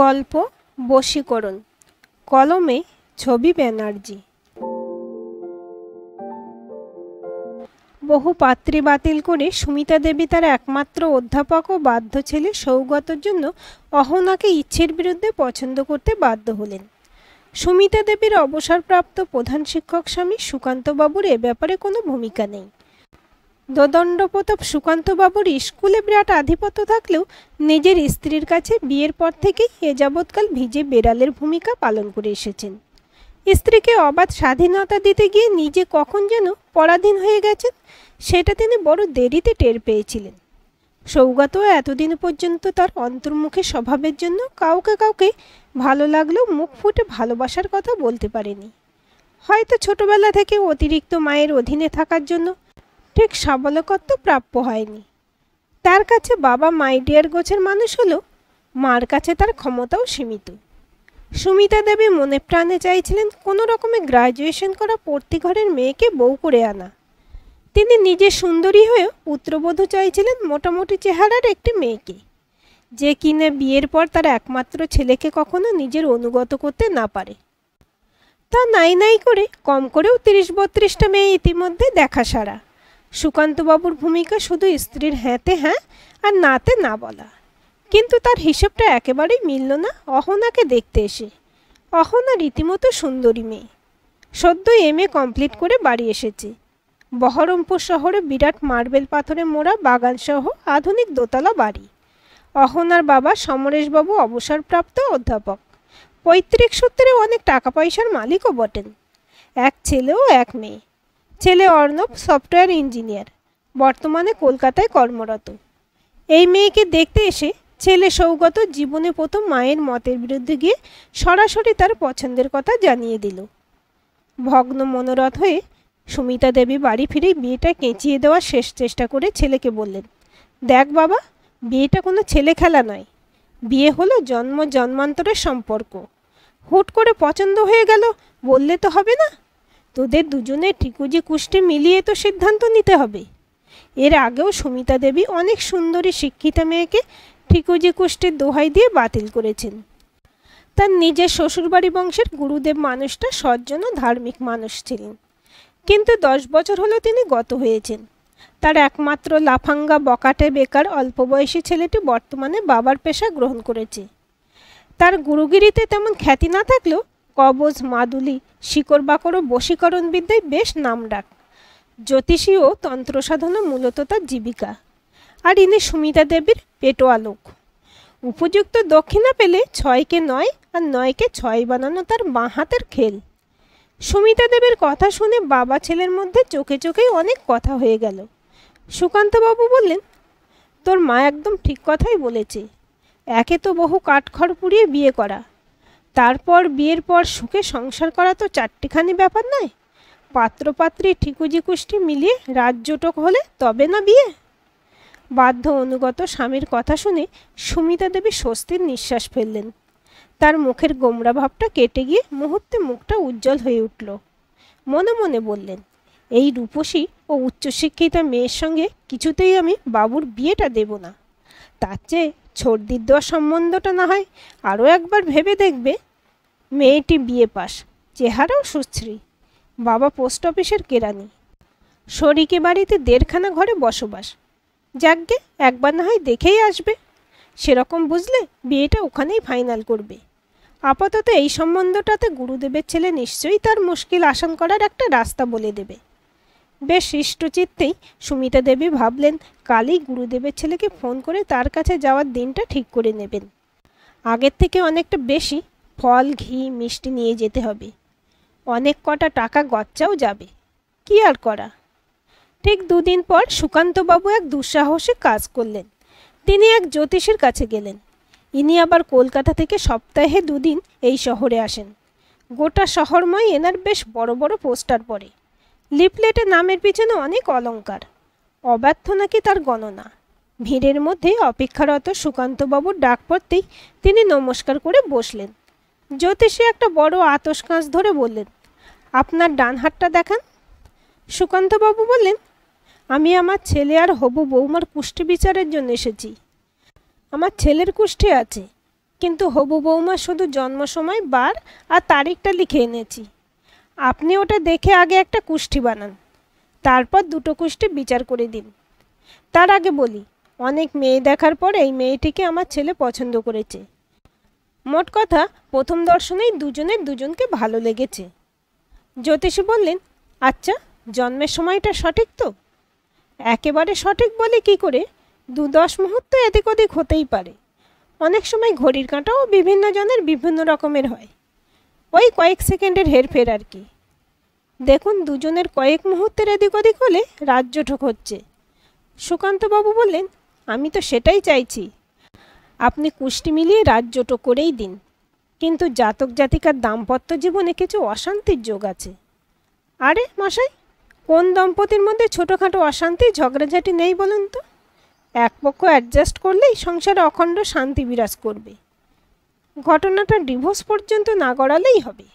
গল্প বশীকরণ কলমে ছবি ব্যানার্জি বহু পাত্রী বাতিল করে সুমিতা দেবী তার একমাত্র অধ্যাপক ও বাধ্য ছেলে সৌগতর জন্য অহনাকে ইচ্ছের বিরুদ্ধে পছন্দ করতে বাধ্য হলেন সুমিতা দেবীর অবসরপ্রাপ্ত প্রধান শিক্ষক স্বামী সুকান্তবাবুর এ ব্যাপারে কোনো ভূমিকা নেই দোদণ্ডপ্রতাপ সুকান্তবাবুর স্কুলে বিরাট আধিপত্য থাকলেও নিজের স্ত্রীর কাছে বিয়ের পর থেকেই এ যাবৎকাল ভিজে বেড়ালের ভূমিকা পালন করে এসেছেন স্ত্রীকে অবাধ স্বাধীনতা দিতে গিয়ে নিজে কখন যেন পরাধীন হয়ে গেছেন সেটা তিনি বড় দেরিতে টের পেয়েছিলেন সৌগত এতদিন পর্যন্ত তার অন্তর্মুখে স্বভাবের জন্য কাউকে কাউকে ভালো লাগলেও মুখ ফুটে ভালোবাসার কথা বলতে পারেনি হয়তো ছোটবেলা থেকে অতিরিক্ত মায়ের অধীনে থাকার জন্য ঠিক সবলকত্ব প্রাপ্য হয়নি তার কাছে বাবা মাইডিয়ার গোছের মানুষ হলো মার কাছে তার ক্ষমতাও সীমিত সুমিতা দেবী মনে প্রাণে চাইছিলেন কোনো রকমে গ্রাজুয়েশন করা পড়তি ঘরের মেয়েকে বউ করে আনা তিনি নিজে সুন্দরী হয়েও পুত্রবধূ চাইছিলেন মোটামুটি চেহারার একটি মেয়েকে যে কিনে বিয়ের পর তার একমাত্র ছেলেকে কখনো নিজের অনুগত করতে না পারে তা নাই নাই করে কম করেও তিরিশ বত্রিশটা মেয়ে ইতিমধ্যে দেখা সারা সুকান্তবাবুর ভূমিকা শুধু স্ত্রীর হ্যাঁতে হ্যাঁ আর নাতে না বলা কিন্তু তার হিসেবটা একেবারেই মিলল না অহনাকে দেখতে এসে অহনা রীতিমতো সুন্দরী মেয়ে সদ্য এম এ কমপ্লিট করে বাড়ি এসেছে বহরমপুর শহরে বিরাট মার্বেল পাথরে মোড়া বাগানসহ আধুনিক দোতলা বাড়ি অহনার বাবা সমরেশবাবু অবসরপ্রাপ্ত অধ্যাপক পৈতৃক সূত্রে অনেক টাকা পয়সার মালিকও বটেন এক ছেলেও এক মেয়ে ছেলে অর্ণব সফটওয়্যার ইঞ্জিনিয়ার বর্তমানে কলকাতায় কর্মরত এই মেয়েকে দেখতে এসে ছেলে সৌগত জীবনে প্রথম মায়ের মতের বিরুদ্ধে গিয়ে সরাসরি তার পছন্দের কথা জানিয়ে দিল ভগ্ন মনোরথ হয়ে সুমিতা দেবী বাড়ি ফিরে বিয়েটা কেঁচিয়ে দেওয়ার শেষ চেষ্টা করে ছেলেকে বললেন দেখ বাবা বিয়েটা কোনো ছেলে খেলা নয় বিয়ে হলো জন্ম জন্মান্তরের সম্পর্ক হুট করে পছন্দ হয়ে গেল বললে তো হবে না তোদের দুজনে ঠিকুজি কুষ্টে মিলিয়ে তো সিদ্ধান্ত নিতে হবে এর আগেও সুমিতা দেবী অনেক সুন্দরী শিক্ষিতা মেয়েকে ঠিকুজি কুষ্ঠের দোহাই দিয়ে বাতিল করেছেন তার নিজের শ্বশুরবাড়ি বংশের গুরুদেব মানুষটা সজ্জন ধার্মিক মানুষ ছিলেন কিন্তু দশ বছর হলো তিনি গত হয়েছেন তার একমাত্র লাফাঙ্গা বকাটে বেকার অল্প বয়সী ছেলেটি বর্তমানে বাবার পেশা গ্রহণ করেছে তার গুরুগিরিতে তেমন খ্যাতি না থাকলেও কবজ মাদুলি শিকড় বাকড় ও বশীকরণ বিদ্যায় বেশ নাম ডাক জ্যোতিষী ও তন্ত্র সাধনা মূলত তার জীবিকা আর ইনি সুমিতা দেবীর পেটো আলোক উপযুক্ত দক্ষিণা পেলে ছয়কে নয় আর নয়কে ছয় বানানো তার বাঁ হাতের খেল সুমিতা দেবের কথা শুনে বাবা ছেলের মধ্যে চোখে চোখেই অনেক কথা হয়ে গেল সুকান্তবাবু বললেন তোর মা একদম ঠিক কথাই বলেছে একে তো বহু কাঠখড় পুড়িয়ে বিয়ে করা তারপর বিয়ের পর সুখে সংসার করা তো চারটিখানি ব্যাপার নয় পাত্রপাত্রী ঠিকুজি কুষ্টি মিলিয়ে জোটক হলে তবে না বিয়ে বাধ্য অনুগত স্বামীর কথা শুনে সুমিতা দেবী স্বস্তির নিঃশ্বাস ফেললেন তার মুখের গোমরা ভাবটা কেটে গিয়ে মুহূর্তে মুখটা উজ্জ্বল হয়ে উঠল মনে মনে বললেন এই রূপসী ও উচ্চশিক্ষিতা মেয়ের সঙ্গে কিছুতেই আমি বাবুর বিয়েটা দেব না তার চেয়ে ছর্দির দেওয়া সম্বন্ধটা না হয় আরও একবার ভেবে দেখবে মেয়েটি বিয়ে পাস চেহারাও সুশ্রী বাবা পোস্ট অফিসের কেরানি শরিকে বাড়িতে দেড়খানা ঘরে বসবাস যাকগে একবার না হয় দেখেই আসবে সেরকম বুঝলে বিয়েটা ওখানেই ফাইনাল করবে আপাতত এই সম্বন্ধটাতে গুরুদেবের ছেলে নিশ্চয়ই তার মুশকিল আসন করার একটা রাস্তা বলে দেবে বেশ ইষ্টচিত্তেই সুমিতা দেবী ভাবলেন কালই গুরুদেবের ছেলেকে ফোন করে তার কাছে যাওয়ার দিনটা ঠিক করে নেবেন আগের থেকে অনেকটা বেশি ফল ঘি মিষ্টি নিয়ে যেতে হবে অনেক কটা টাকা গচ্চাও যাবে কি আর করা ঠিক দুদিন পর সুকান্তবাবু এক দুঃসাহসে কাজ করলেন তিনি এক জ্যোতিষীর কাছে গেলেন ইনি আবার কলকাতা থেকে সপ্তাহে দুদিন এই শহরে আসেন গোটা শহরময় এনার বেশ বড় বড় পোস্টার পড়ে লিফলেটে নামের পিছনে অনেক অলঙ্কার অব্যর্থ নাকি তার গণনা ভিড়ের মধ্যে অপেক্ষারত সুকান্তবাবুর ডাক পড়তেই তিনি নমস্কার করে বসলেন জ্যোতিষী একটা বড় আতস কাঁচ ধরে বললেন আপনার ডান হাতটা দেখান সুকান্তবাবু বললেন আমি আমার ছেলে আর হবু বৌমার কুষ্টি বিচারের জন্য এসেছি আমার ছেলের কুষ্ঠি আছে কিন্তু হবু বৌমা শুধু জন্ম সময় বার আর তারিখটা লিখে এনেছি আপনি ওটা দেখে আগে একটা কুষ্ঠি বানান তারপর দুটো কুষ্ঠি বিচার করে দিন তার আগে বলি অনেক মেয়ে দেখার পর এই মেয়েটিকে আমার ছেলে পছন্দ করেছে মোট কথা প্রথম দর্শনেই দুজনের দুজনকে ভালো লেগেছে জ্যোতিষী বললেন আচ্ছা জন্মের সময়টা সঠিক তো একেবারে সঠিক বলে কি করে দু দশ মুহূর্ত এদিক ওদিক হতেই পারে অনেক সময় ঘড়ির কাঁটাও বিভিন্ন জনের বিভিন্ন রকমের হয় ওই কয়েক সেকেন্ডের হেরফের আর কি দেখুন দুজনের কয়েক মুহূর্তের এদিক ওদিক হলে রাজ্য হচ্ছে সুকান্তবাবু বললেন আমি তো সেটাই চাইছি আপনি কুষ্টি মিলিয়ে রাজ্যটো করেই দিন কিন্তু জাতক জাতিকার দাম্পত্য জীবনে কিছু অশান্তির যোগ আছে আরে মশাই কোন দম্পতির মধ্যে ছোটোখাটো অশান্তি ঝগড়াঝাটি নেই বলুন তো এক পক্ষ অ্যাডজাস্ট করলেই সংসারে অখণ্ড শান্তি বিরাজ করবে ঘটনাটা ডিভোর্স পর্যন্ত না গড়ালেই হবে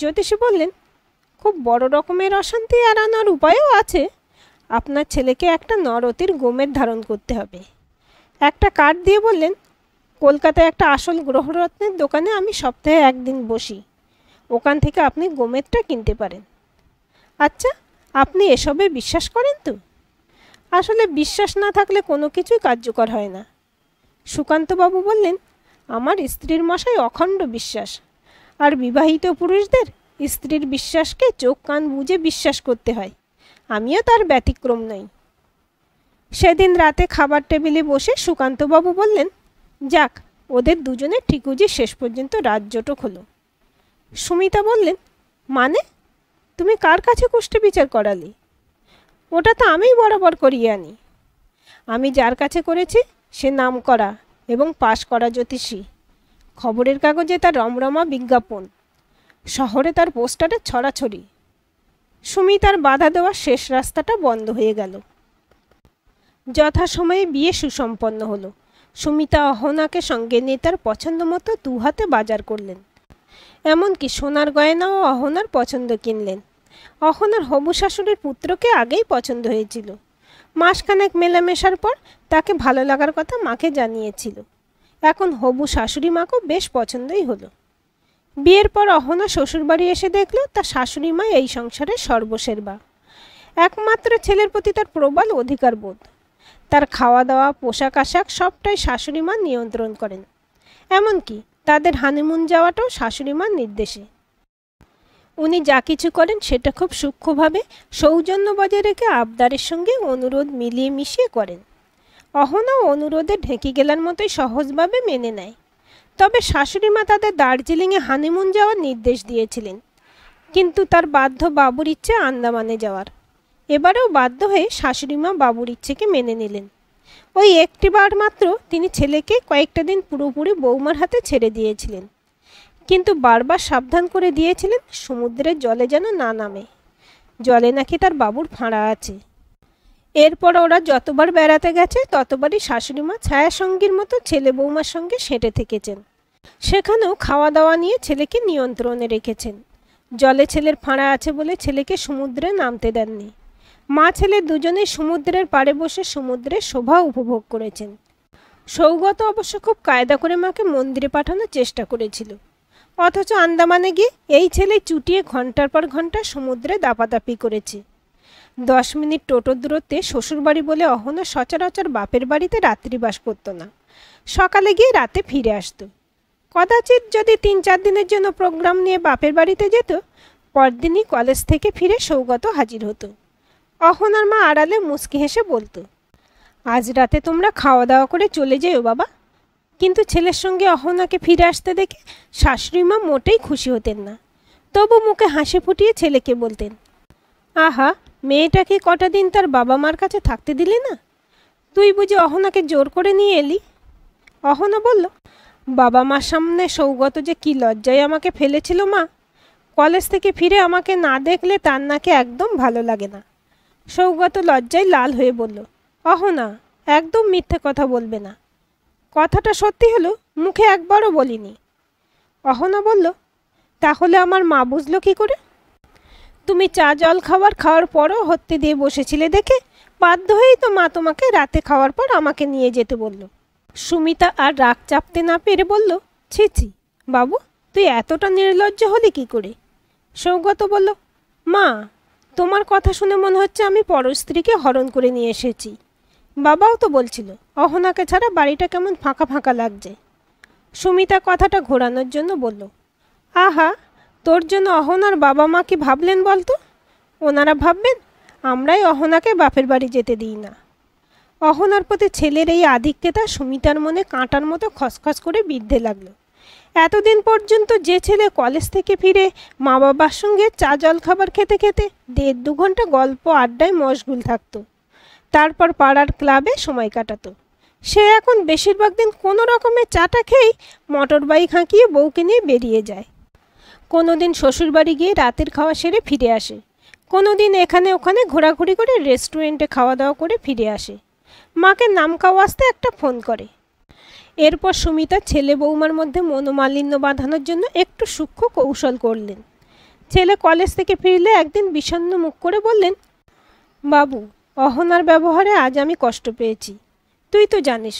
জ্যোতিষী বললেন খুব বড় রকমের অশান্তি এড়ানোর উপায়ও আছে আপনার ছেলেকে একটা নরতির গোমের ধারণ করতে হবে একটা কার্ড দিয়ে বললেন কলকাতায় একটা আসল গ্রহরত্নের দোকানে আমি সপ্তাহে একদিন বসি ওখান থেকে আপনি গোমেরটা কিনতে পারেন আচ্ছা আপনি এসবে বিশ্বাস করেন তো আসলে বিশ্বাস না থাকলে কোনো কিছুই কার্যকর হয় না সুকান্তবাবু বললেন আমার স্ত্রীর মশাই অখণ্ড বিশ্বাস আর বিবাহিত পুরুষদের স্ত্রীর বিশ্বাসকে চোখ কান বুঝে বিশ্বাস করতে হয় আমিও তার ব্যতিক্রম নই সেদিন রাতে খাবার টেবিলে বসে সুকান্তবাবু বললেন যাক ওদের দুজনে ঠিকুজি শেষ পর্যন্ত জোটক হলো সুমিতা বললেন মানে তুমি কার কাছে কুষ্ঠ বিচার করালি ওটা তো আমিই বরাবর করিয়ে আনি আমি যার কাছে করেছি সে নাম করা এবং পাশ করা জ্যোতিষী খবরের কাগজে তার রমরমা বিজ্ঞাপন শহরে তার পোস্টারে ছড়াছড়ি সুমি তার বাধা দেওয়া শেষ রাস্তাটা বন্ধ হয়ে গেল যথাসময়ে বিয়ে সুসম্পন্ন হলো সুমিতা অহনাকে সঙ্গে নিয়ে তার পছন্দ মতো হাতে বাজার করলেন এমনকি সোনার গয়নাও অহনার পছন্দ কিনলেন অহনার হবু শাশুড়ির পুত্রকে আগেই পছন্দ হয়েছিল মাসখানেক মেলামেশার পর তাকে ভালো লাগার কথা মাকে জানিয়েছিল এখন হবু শাশুড়ি মাকেও বেশ পছন্দই হলো বিয়ের পর অহনা শ্বশুরবাড়ি এসে দেখল তার শাশুড়ি মা এই সংসারে বা একমাত্র ছেলের প্রতি তার প্রবল অধিকার বোধ তার খাওয়া দাওয়া পোশাক আশাক সবটাই শাশুড়ি মা নিয়ন্ত্রণ করেন এমনকি তাদের হানিমুন যাওয়াটাও শাশুড়ি মার নির্দেশে উনি যা কিছু করেন সেটা খুব সূক্ষ্মভাবে সৌজন্য বজায় রেখে আবদারের সঙ্গে অনুরোধ মিলিয়ে মিশিয়ে করেন অহনা অনুরোধে ঢেকে গেলার মতোই সহজভাবে মেনে নেয় তবে শাশুড়ি মা তাদের দার্জিলিংয়ে হানিমুন যাওয়ার নির্দেশ দিয়েছিলেন কিন্তু তার বাধ্য বাবুর ইচ্ছে আন্দামানে যাওয়ার এবারেও বাধ্য হয়ে শাশুড়ি মা বাবুর ইচ্ছেকে মেনে নিলেন ওই একটি বার মাত্র তিনি ছেলেকে কয়েকটা দিন পুরোপুরি বৌমার হাতে ছেড়ে দিয়েছিলেন কিন্তু বারবার সাবধান করে দিয়েছিলেন সমুদ্রের জলে যেন না নামে জলে নাকি তার বাবুর ফাঁড়া আছে এরপর ওরা যতবার বেড়াতে গেছে ততবারই শাশুড়ি মা ছায়াসঙ্গীর মতো ছেলে বৌমার সঙ্গে সেঁটে থেকেছেন সেখানেও খাওয়া দাওয়া নিয়ে ছেলেকে নিয়ন্ত্রণে রেখেছেন জলে ছেলের ফাঁড়া আছে বলে ছেলেকে সমুদ্রে নামতে দেননি মা ছেলে দুজনেই সমুদ্রের পাড়ে বসে সমুদ্রের শোভা উপভোগ করেছেন সৌগত অবশ্য খুব কায়দা করে মাকে মন্দিরে পাঠানোর চেষ্টা করেছিল অথচ আন্দামানে গিয়ে এই ছেলে চুটিয়ে ঘন্টার পর ঘন্টা সমুদ্রে দাপাদাপি করেছে দশ মিনিট টোটোর দূরত্বে শ্বশুরবাড়ি বলে অহনা সচরাচর বাপের বাড়িতে রাত্রিবাস করতো না সকালে গিয়ে রাতে ফিরে আসতো কদাচিৎ যদি তিন চার দিনের জন্য প্রোগ্রাম নিয়ে বাপের বাড়িতে যেত পরদিনই কলেজ থেকে ফিরে সৌগত হাজির হতো অহনার মা আড়ালে মুচকি হেসে বলতো আজ রাতে তোমরা খাওয়া দাওয়া করে চলে যেও বাবা কিন্তু ছেলের সঙ্গে অহনাকে ফিরে আসতে দেখে শাশুড়ি মা মোটেই খুশি হতেন না তবু মুখে হাসি ফুটিয়ে ছেলেকে বলতেন আহা মেয়েটাকে কটা দিন তার বাবা মার কাছে থাকতে দিলে না তুই বুঝি অহনাকে জোর করে নিয়ে এলি অহনা বলল বাবা মার সামনে সৌগত যে কি লজ্জায় আমাকে ফেলেছিল মা কলেজ থেকে ফিরে আমাকে না দেখলে তার নাকে একদম ভালো লাগে না সৌগত লজ্জায় লাল হয়ে বলল অহনা একদম মিথ্যে কথা বলবে না কথাটা সত্যি হলো মুখে একবারও বলিনি অহনা বলল তাহলে আমার মা বুঝলো কি করে তুমি চা জল খাওয়ার খাওয়ার পরও হত্যে দিয়ে বসেছিলে দেখে বাধ্য হয়েই তো মা তোমাকে রাতে খাওয়ার পর আমাকে নিয়ে যেতে বলল সুমিতা আর রাগ চাপতে না পেরে বলল ছি ছি বাবু তুই এতটা নির্লজ্জ হলি কি করে সৌগত বলল মা তোমার কথা শুনে মনে হচ্ছে আমি পরস্ত্রীকে হরণ করে নিয়ে এসেছি বাবাও তো বলছিল অহনাকে ছাড়া বাড়িটা কেমন ফাঁকা ফাঁকা লাগছে সুমিতা কথাটা ঘোরানোর জন্য বলল আহা তোর জন্য অহনার বাবা মা কি ভাবলেন বলতো ওনারা ভাববেন আমরাই অহনাকে বাপের বাড়ি যেতে দিই না অহনার প্রতি ছেলের এই আধিক্যতা সুমিতার মনে কাঁটার মতো খসখস করে বিদ্ধে লাগলো এতদিন পর্যন্ত যে ছেলে কলেজ থেকে ফিরে মা বাবার সঙ্গে চা জল খাবার খেতে খেতে দেড় দু ঘন্টা গল্প আড্ডায় মশগুল থাকতো তারপর পাড়ার ক্লাবে সময় কাটাতো সে এখন বেশিরভাগ দিন কোনো রকমের চাটা খেয়েই মোটর বাইক হাঁকিয়ে বউকে নিয়ে বেরিয়ে যায় কোনো দিন শ্বশুরবাড়ি গিয়ে রাতের খাওয়া সেরে ফিরে আসে কোনো দিন এখানে ওখানে ঘোরাঘুরি করে রেস্টুরেন্টে খাওয়া দাওয়া করে ফিরে আসে মাকে নাম আসতে একটা ফোন করে এরপর সুমিতা ছেলে বৌমার মধ্যে মনোমালিন্য বাঁধানোর জন্য একটু সূক্ষ্ম কৌশল করলেন ছেলে কলেজ থেকে ফিরলে একদিন বিষণ্ন মুখ করে বললেন বাবু অহনার ব্যবহারে আজ আমি কষ্ট পেয়েছি তুই তো জানিস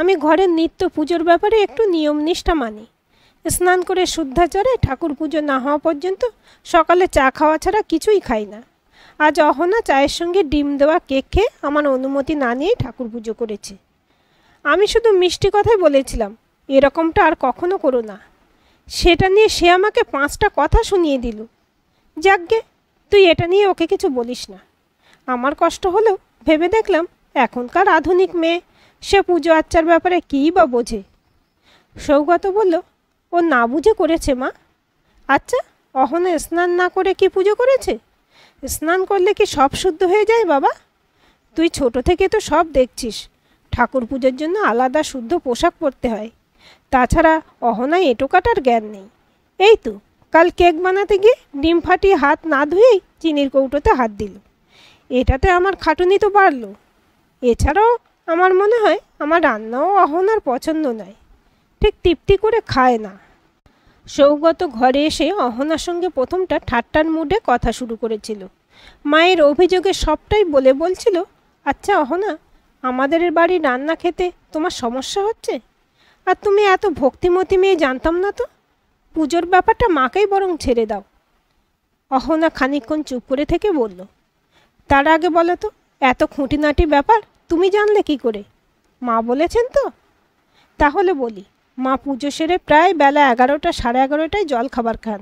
আমি ঘরের নিত্য পুজোর ব্যাপারে একটু নিয়মনিষ্ঠা মানি স্নান করে শুদ্ধাচরে ঠাকুর পুজো না হওয়া পর্যন্ত সকালে চা খাওয়া ছাড়া কিছুই খাই না আজ অহনা চায়ের সঙ্গে ডিম দেওয়া কেক খেয়ে আমার অনুমতি না নিয়েই ঠাকুর পুজো করেছে আমি শুধু মিষ্টি কথাই বলেছিলাম এরকমটা আর কখনো করো না সেটা নিয়ে সে আমাকে পাঁচটা কথা শুনিয়ে দিল যাকগে তুই এটা নিয়ে ওকে কিছু বলিস না আমার কষ্ট হলেও ভেবে দেখলাম এখনকার আধুনিক মেয়ে সে পুজো আচ্চার ব্যাপারে কী বা বোঝে সৌগত বলল ও না বুঝে করেছে মা আচ্ছা অহনা স্নান না করে কি পুজো করেছে স্নান করলে কি সব শুদ্ধ হয়ে যায় বাবা তুই ছোট থেকে তো সব দেখছিস ঠাকুর পুজোর জন্য আলাদা শুদ্ধ পোশাক পরতে হয় তাছাড়া অহনায় এঁটো কাটার জ্ঞান নেই এই তো কাল কেক বানাতে গিয়ে ডিম ফাটিয়ে হাত না ধুয়েই চিনির কৌটোতে হাত দিল এটাতে আমার খাটুনি তো বাড়ল এছাড়াও আমার মনে হয় আমার রান্নাও অহনার পছন্দ নয় ঠিক তৃপ্তি করে খায় না সৌগত ঘরে এসে অহনার সঙ্গে প্রথমটা ঠাট্টার মুডে কথা শুরু করেছিল মায়ের অভিযোগে সবটাই বলে বলছিল আচ্ছা অহনা আমাদের বাড়ি রান্না খেতে তোমার সমস্যা হচ্ছে আর তুমি এত ভক্তিমতি মেয়ে জানতাম না তো পুজোর ব্যাপারটা মাকেই বরং ছেড়ে দাও অহনা খানিক্ষণ চুপ করে থেকে বলল তার আগে বলো তো এত খুঁটিনাটি ব্যাপার তুমি জানলে কি করে মা বলেছেন তো তাহলে বলি মা পুজো সেরে প্রায় বেলা এগারোটা সাড়ে এগারোটায় জল খাবার খান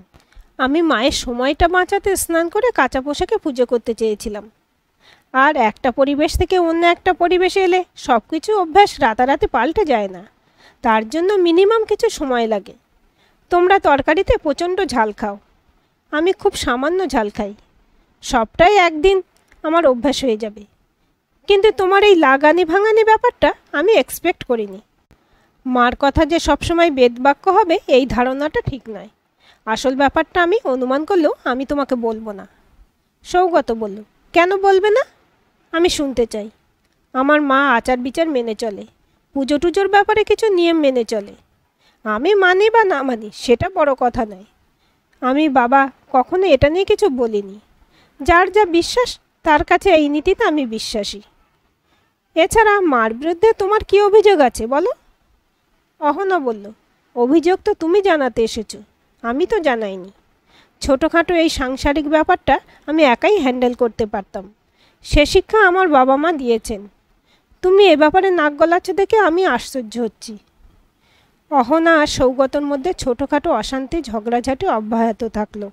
আমি মায়ের সময়টা বাঁচাতে স্নান করে কাঁচা পোশাকে পুজো করতে চেয়েছিলাম আর একটা পরিবেশ থেকে অন্য একটা পরিবেশে এলে সব কিছু অভ্যাস রাতারাতি পাল্টে যায় না তার জন্য মিনিমাম কিছু সময় লাগে তোমরা তরকারিতে প্রচণ্ড ঝাল খাও আমি খুব সামান্য ঝাল খাই সবটাই একদিন আমার অভ্যাস হয়ে যাবে কিন্তু তোমার এই লাগানি ভাঙানি ব্যাপারটা আমি এক্সপেক্ট করিনি মার কথা যে সবসময় বেদবাক্য হবে এই ধারণাটা ঠিক নয় আসল ব্যাপারটা আমি অনুমান করলেও আমি তোমাকে বলবো না সৌগত বলল কেন বলবে না আমি শুনতে চাই আমার মা আচার বিচার মেনে চলে পুজো টুজোর ব্যাপারে কিছু নিয়ম মেনে চলে আমি মানি বা না মানি সেটা বড় কথা নয় আমি বাবা কখনো এটা নিয়ে কিছু বলিনি যার যা বিশ্বাস তার কাছে এই নীতিতে আমি বিশ্বাসী এছাড়া মার বিরুদ্ধে তোমার কি অভিযোগ আছে বলো অহনা বলল অভিযোগ তো তুমি জানাতে এসেছো আমি তো জানাইনি ছোটোখাটো এই সাংসারিক ব্যাপারটা আমি একাই হ্যান্ডেল করতে পারতাম সে শিক্ষা আমার বাবা মা দিয়েছেন তুমি এ ব্যাপারে নাক গলাচ্ছ দেখে আমি আশ্চর্য হচ্ছি অহনা আর সৌগতর মধ্যে ছোটোখাটো অশান্তি ঝগড়াঝাটি অব্যাহত থাকলো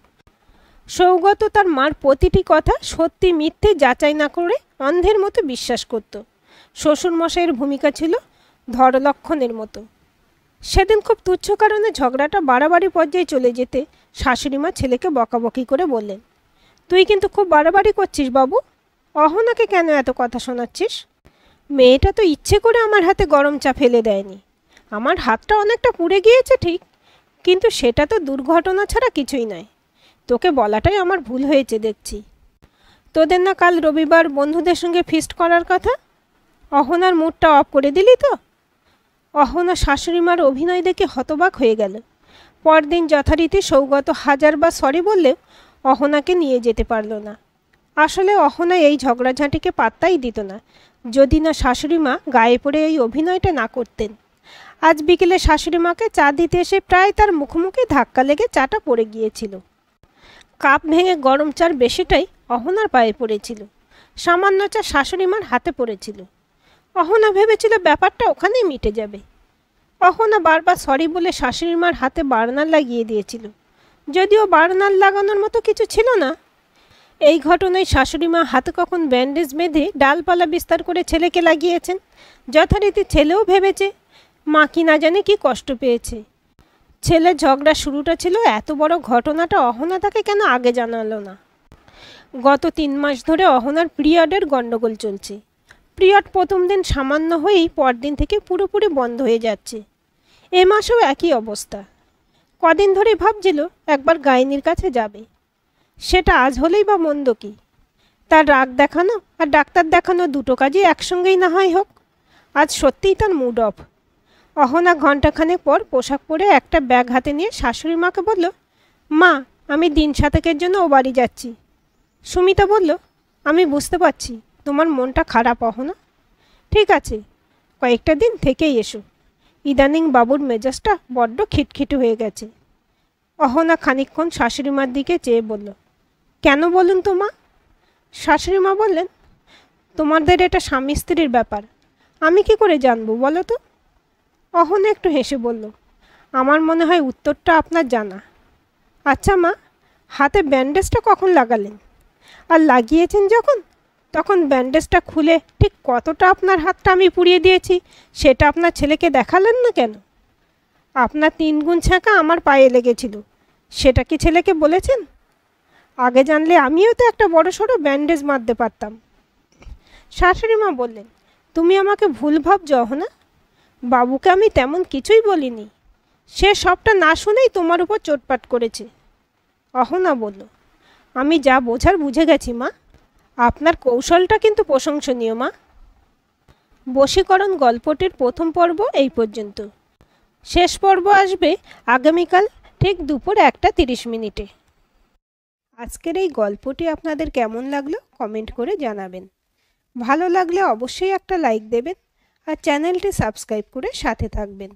সৌগত তার মার প্রতিটি কথা সত্যি মিথ্যে যাচাই না করে অন্ধের মতো বিশ্বাস করত শ্বশুরমশাইয়ের ভূমিকা ছিল ধরলক্ষণের মতো সেদিন খুব তুচ্ছ কারণে ঝগড়াটা বাড়াবাড়ি পর্যায়ে চলে যেতে শাশুড়িমা ছেলেকে বকাবকি করে বললেন তুই কিন্তু খুব বাড়াবাড়ি করছিস বাবু অহনাকে কেন এত কথা শোনাচ্ছিস মেয়েটা তো ইচ্ছে করে আমার হাতে গরম চা ফেলে দেয়নি আমার হাতটা অনেকটা পুড়ে গিয়েছে ঠিক কিন্তু সেটা তো দুর্ঘটনা ছাড়া কিছুই নয় তোকে বলাটাই আমার ভুল হয়েছে দেখছি তোদের না কাল রবিবার বন্ধুদের সঙ্গে ফিস্ট করার কথা অহনার মুডটা অফ করে দিলি তো অহনা শাশুড়িমার অভিনয় দেখে হতবাক হয়ে গেল পরদিন যথারীতি সৌগত হাজার বা সরি বললেও অহনাকে নিয়ে যেতে পারল না আসলে অহনা এই ঝগড়াঝাঁটিকে পাত্তাই দিত না যদি না শাশুড়িমা গায়ে পড়ে এই অভিনয়টা না করতেন আজ বিকেলে শাশুড়িমাকে চা দিতে এসে প্রায় তার মুখোমুখি ধাক্কা লেগে চাটা পড়ে গিয়েছিল কাপ ভেঙে গরম চার বেশিটাই অহনার পায়ে পড়েছিল সামান্য চা শাশুড়িমার হাতে পড়েছিল অহনা ভেবেছিল ব্যাপারটা ওখানেই মিটে যাবে অহনা বারবার সরি বলে শাশুড়ি মার হাতে বার্নার লাগিয়ে দিয়েছিল যদিও বার্নার লাগানোর মতো কিছু ছিল না এই ঘটনায় শাশুড়ি মা হাতে কখন ব্যান্ডেজ বেঁধে ডালপালা বিস্তার করে ছেলেকে লাগিয়েছেন যথারীতি ছেলেও ভেবেছে মা কি না জানে কি কষ্ট পেয়েছে ছেলে ঝগড়া শুরুটা ছিল এত বড় ঘটনাটা অহনা তাকে কেন আগে জানালো না গত তিন মাস ধরে অহনার পিরিয়ডের গণ্ডগোল চলছে পিরিয়ড প্রথম দিন সামান্য হয়েই পরদিন থেকে পুরোপুরি বন্ধ হয়ে যাচ্ছে এ মাসেও একই অবস্থা কদিন ধরে ভাবছিল একবার গাইনির কাছে যাবে সেটা আজ হলেই বা মন্দ কি তার রাগ দেখানো আর ডাক্তার দেখানো দুটো কাজই একসঙ্গেই না হয় হোক আজ সত্যিই তার মুড অফ অহনা ঘণ্টাখানেক পর পোশাক পরে একটা ব্যাগ হাতে নিয়ে শাশুড়ি মাকে বলল মা আমি দিন সাতেকের জন্য ও বাড়ি যাচ্ছি সুমিতা বলল আমি বুঝতে পারছি তোমার মনটা খারাপ না ঠিক আছে কয়েকটা দিন থেকেই এসো ইদানিং বাবুর মেজাজটা বড্ড খিটখিটে হয়ে গেছে অহনা খানিক্ষণ শাশুড়িমার দিকে চেয়ে বলল কেন বলুন তো মা শাশুড়িমা বললেন তোমাদের এটা স্বামী স্ত্রীর ব্যাপার আমি কি করে জানবো বলো তো অহনা একটু হেসে বলল আমার মনে হয় উত্তরটা আপনার জানা আচ্ছা মা হাতে ব্যান্ডেজটা কখন লাগালেন আর লাগিয়েছেন যখন তখন ব্যান্ডেজটা খুলে ঠিক কতটা আপনার হাতটা আমি পুড়িয়ে দিয়েছি সেটা আপনার ছেলেকে দেখালেন না কেন আপনার তিন গুণ ছাঁকা আমার পায়ে লেগেছিল সেটা কি ছেলেকে বলেছেন আগে জানলে আমিও তো একটা বড় সড়ো ব্যান্ডেজ মারতে পারতাম শাশুড়ি মা বললেন তুমি আমাকে ভুল ভাবছো না বাবুকে আমি তেমন কিছুই বলিনি সে সবটা না শুনেই তোমার উপর চোটপাট করেছে অহনা বলল আমি যা বোঝার বুঝে গেছি মা আপনার কৌশলটা কিন্তু প্রশংসনীয় মা বশীকরণ গল্পটির প্রথম পর্ব এই পর্যন্ত শেষ পর্ব আসবে আগামীকাল ঠিক দুপুর একটা তিরিশ মিনিটে আজকের এই গল্পটি আপনাদের কেমন লাগলো কমেন্ট করে জানাবেন ভালো লাগলে অবশ্যই একটা লাইক দেবেন আর চ্যানেলটি সাবস্ক্রাইব করে সাথে থাকবেন